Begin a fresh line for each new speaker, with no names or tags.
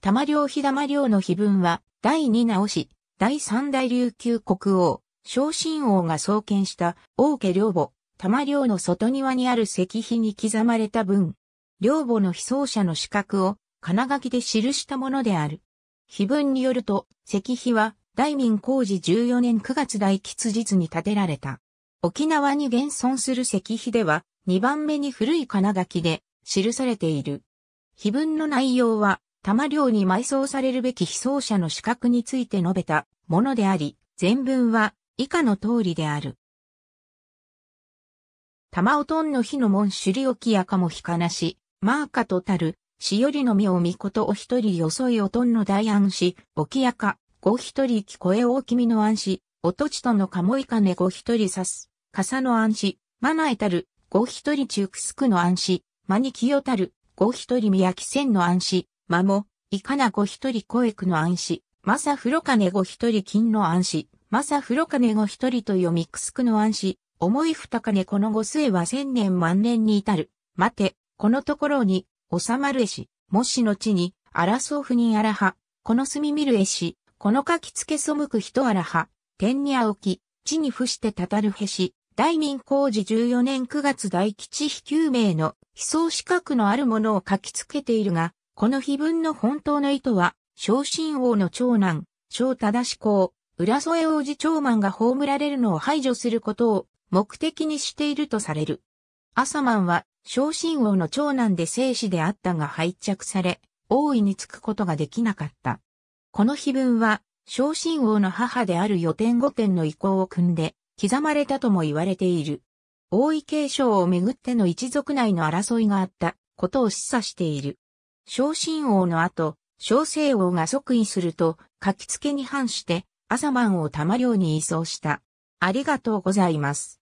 玉領飛玉領の碑文は、第二直し、第三大琉球国王、昇進王が創建した王家領母、玉領の外庭にある石碑に刻まれた文。領母の被葬者の資格を、金書きで記したものである。碑文によると、石碑は、大民工事14年9月大吉日に建てられた。沖縄に現存する石碑では、2番目に古い金書きで記されている。碑文の内容は、玉領に埋葬されるべき被葬者の資格について述べたものであり、全文は以下の通りである。玉おとんの日の門首里きやかもひかなし、マーカとたる、しよりのみをみことお一人よそいおとんの大安し、きやか、ご一人聞こえ大きみの安し、おとちとのかもいかねご一人さす、かさの安し、まないたる、ご一人中くすくの安し、まにきよたる、ご一人みやきせんの安し、間も、いかなご一人小役の暗視、まさ風呂金ご一人金の暗視、まさ風呂金ご一人と読みくすくの暗視、重い二金このご末は千年万年に至る。待て、このところに、収まるえし、もしの後に、争う不人あらは、この墨見るえし、この書きつけ背く人あらは、天に青き、地に伏してたたるへし、大民工事14年9月大吉非救名の、非創資格のあるものを書きつけているが、この碑文の本当の意図は、昇進王の長男、昇忠公、浦添王子長満が葬られるのを排除することを目的にしているとされる。朝満は、昇進王の長男で生死であったが拝着され、王位につくことができなかった。この碑文は、昇進王の母である予天御天の意向を組んで、刻まれたとも言われている。王位継承をめぐっての一族内の争いがあったことを示唆している。昇進王の後、小生王が即位すると、書きつけに反して、朝晩を玉領に移送した。ありがとうございます。